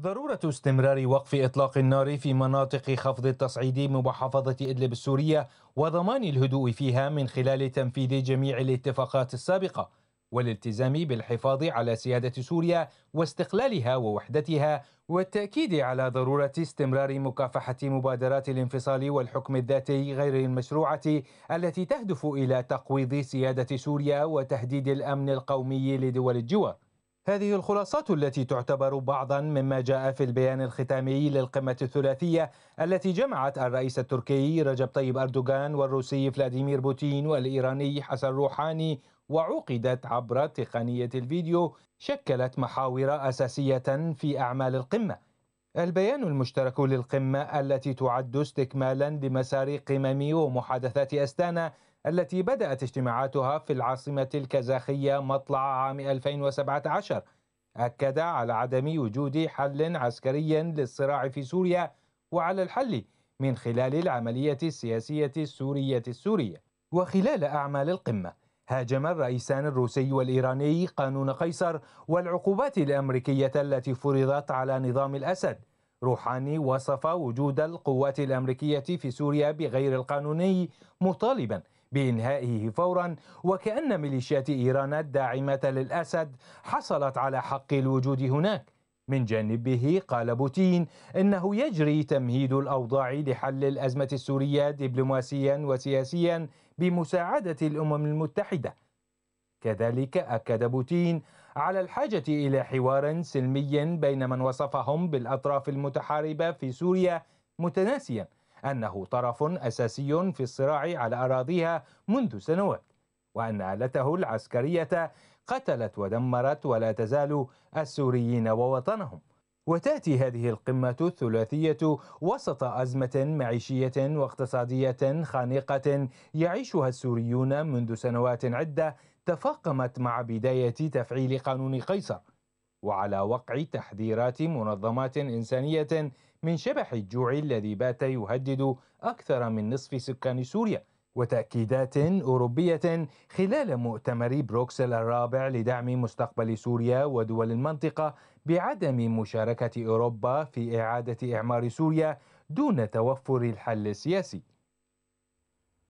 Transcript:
ضرورة استمرار وقف إطلاق النار في مناطق خفض التصعيد بمحافظة إدلب السورية وضمان الهدوء فيها من خلال تنفيذ جميع الاتفاقات السابقة والالتزام بالحفاظ على سيادة سوريا واستقلالها ووحدتها والتأكيد على ضرورة استمرار مكافحة مبادرات الانفصال والحكم الذاتي غير المشروعة التي تهدف إلى تقويض سيادة سوريا وتهديد الأمن القومي لدول الجوار هذه الخلاصات التي تعتبر بعضا مما جاء في البيان الختامي للقمة الثلاثية التي جمعت الرئيس التركي رجب طيب أردوغان والروسي فلاديمير بوتين والإيراني حسن روحاني وعقدت عبر تقنية الفيديو شكلت محاور أساسية في أعمال القمة البيان المشترك للقمة التي تعد استكمالا لمسار قمم ومحادثات أستانا التي بدأت اجتماعاتها في العاصمة الكازاخية مطلع عام 2017 أكد على عدم وجود حل عسكري للصراع في سوريا وعلى الحل من خلال العملية السياسية السورية السورية وخلال أعمال القمة هاجم الرئيسان الروسي والإيراني قانون قيصر والعقوبات الأمريكية التي فرضت على نظام الأسد روحاني وصف وجود القوات الأمريكية في سوريا بغير القانوني مطالبا بإنهائه فورا وكأن ميليشيات إيران الداعمة للأسد حصلت على حق الوجود هناك من جانبه قال بوتين انه يجري تمهيد الاوضاع لحل الازمه السوريه دبلوماسيا وسياسيا بمساعده الامم المتحده كذلك اكد بوتين على الحاجه الى حوار سلمي بين من وصفهم بالاطراف المتحاربه في سوريا متناسيا أنه طرف أساسي في الصراع على أراضيها منذ سنوات وأن آلته العسكرية قتلت ودمرت ولا تزال السوريين ووطنهم وتأتي هذه القمة الثلاثية وسط أزمة معيشية واقتصادية خانقة يعيشها السوريون منذ سنوات عدة تفاقمت مع بداية تفعيل قانون قيصر وعلى وقع تحذيرات منظمات إنسانية من شبح الجوع الذي بات يهدد أكثر من نصف سكان سوريا وتأكيدات أوروبية خلال مؤتمر بروكسل الرابع لدعم مستقبل سوريا ودول المنطقة بعدم مشاركة أوروبا في إعادة إعمار سوريا دون توفر الحل السياسي